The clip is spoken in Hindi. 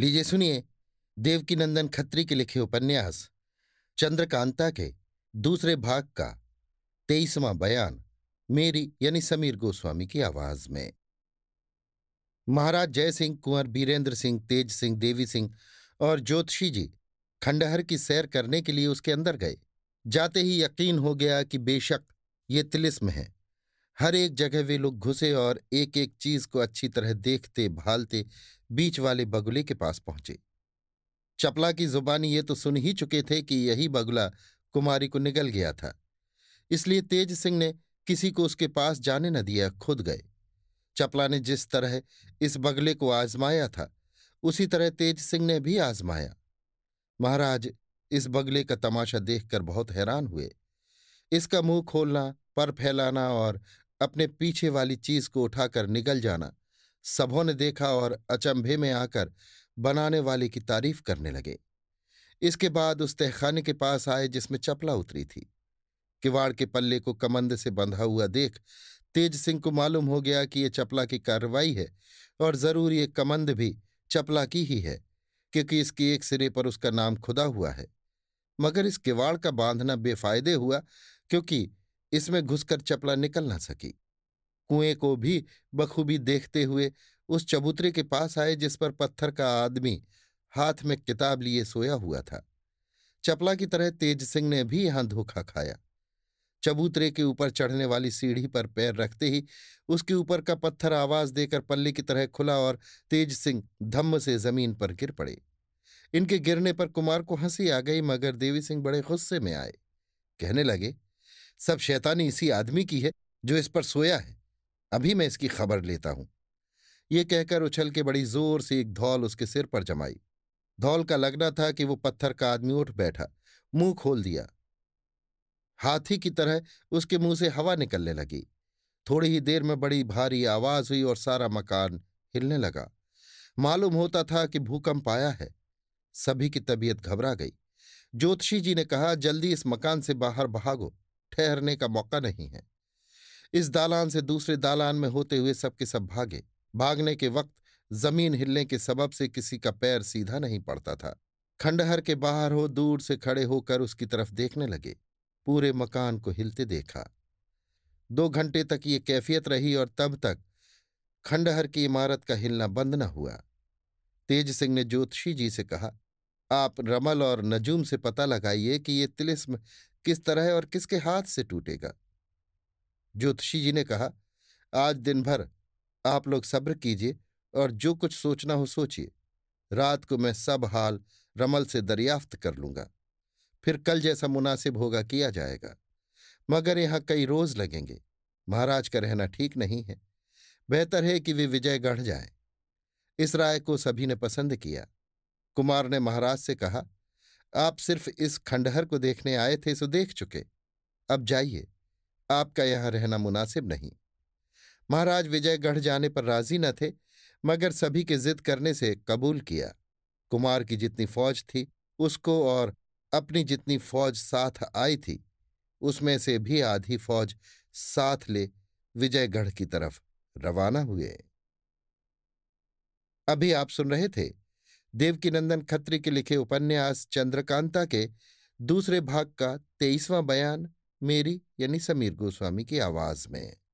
लीजिए सुनिए देवकीनंदन खत्री के लिखे उपन्यास चंद्रकांता के दूसरे भाग का तेईसवां बयान मेरी यानी समीर गोस्वामी की आवाज में महाराज जय सिंह कुंवर बीरेंद्र सिंह तेज सिंह देवी सिंह और ज्योतिषी जी खंडहर की सैर करने के लिए उसके अंदर गए जाते ही यकीन हो गया कि बेशक ये तिलिस्म है हर एक जगह वे लोग घुसे और एक एक चीज को अच्छी तरह देखते भालते बीच वाले बगुले के पास पहुंचे चपला की जुबानी ये तो सुन ही चुके थे कि यही बगुला कुमारी को निगल गया था इसलिए तेज सिंह ने किसी को उसके पास जाने न दिया खुद गए चपला ने जिस तरह इस बगले को आजमाया था उसी तरह तेज सिंह ने भी आजमाया महाराज इस बगले का तमाशा देखकर बहुत हैरान हुए इसका मुंह खोलना पर फैलाना और अपने पीछे वाली चीज को उठाकर निकल जाना सबों ने देखा और अचंभे में आकर बनाने वाले की तारीफ करने लगे इसके बाद उस तहखाने के पास आए जिसमें चपला उतरी थी किवाड़ के पल्ले को कमंद से बंधा हुआ देख तेज सिंह को मालूम हो गया कि ये चपला की कार्रवाई है और जरूर ये कमंद भी चपला की ही है क्योंकि इसके एक सिरे पर उसका नाम खुदा हुआ है मगर इस किवाड़ का बांधना बेफायदे हुआ क्योंकि इसमें घुसकर चपला निकल ना सकी कुएं को भी बखूबी देखते हुए उस चबूतरे के पास आए जिस पर पत्थर का आदमी हाथ में किताब लिए सोया हुआ था चपला की तरह तेज सिंह ने भी यहां धोखा खाया चबूतरे के ऊपर चढ़ने वाली सीढ़ी पर पैर रखते ही उसके ऊपर का पत्थर आवाज देकर पल्ले की तरह खुला और तेज सिंह धम्म से जमीन पर गिर पड़े इनके गिरने पर कुमार को हंसी आ गई मगर देवी सिंह बड़े गुस्से में आए कहने लगे सब शैतानी इसी आदमी की है जो इस पर सोया है अभी मैं इसकी खबर लेता हूं ये कहकर उछल के बड़ी जोर से एक धौल उसके सिर पर जमाई धौल का लगना था कि वो पत्थर का आदमी उठ बैठा मुंह खोल दिया हाथी की तरह उसके मुंह से हवा निकलने लगी थोड़ी ही देर में बड़ी भारी आवाज हुई और सारा मकान हिलने लगा मालूम होता था कि भूकंप आया है सभी की तबीयत घबरा गई ज्योतिषी जी ने कहा जल्दी इस मकान से बाहर भागो ठहरने का मौका नहीं है इस दालान से दूसरे दालान में होते हुए सबके सब भागे भागने के वक्त जमीन हिलने के सबब से किसी का पैर सीधा नहीं पड़ता था खंडहर के बाहर हो दूर से खड़े होकर उसकी तरफ देखने लगे पूरे मकान को हिलते देखा दो घंटे तक ये कैफियत रही और तब तक खंडहर की इमारत का हिलना बंद न हुआ तेज सिंह ने ज्योतिषी जी से कहा आप रमल और नजूम से पता लगाइए कि ये तिलिस्म किस तरह और किसके हाथ से टूटेगा ज्योतिषी जी ने कहा आज दिन भर आप लोग सब्र कीजिए और जो कुछ सोचना हो सोचिए रात को मैं सब हाल रमल से दरियाफ्त कर लूंगा फिर कल जैसा मुनासिब होगा किया जाएगा मगर यहां कई रोज लगेंगे महाराज का रहना ठीक नहीं है बेहतर है कि वे विजयगढ़ जाएं। इस राय को सभी ने पसंद किया कुमार ने महाराज से कहा आप सिर्फ इस खंडहर को देखने आए थे सो देख चुके अब जाइए आपका यहां रहना मुनासिब नहीं महाराज विजयगढ़ जाने पर राजी न थे मगर सभी के जिद करने से कबूल किया कुमार की जितनी फौज थी उसको और अपनी जितनी फौज साथ आई थी उसमें से भी आधी फौज साथ ले विजयगढ़ की तरफ रवाना हुए अभी आप सुन रहे थे देवकीनंदन खत्री के लिखे उपन्यास चंद्रकांता के दूसरे भाग का तेईसवां बयान मेरी यानी समीर गोस्वामी की आवाज में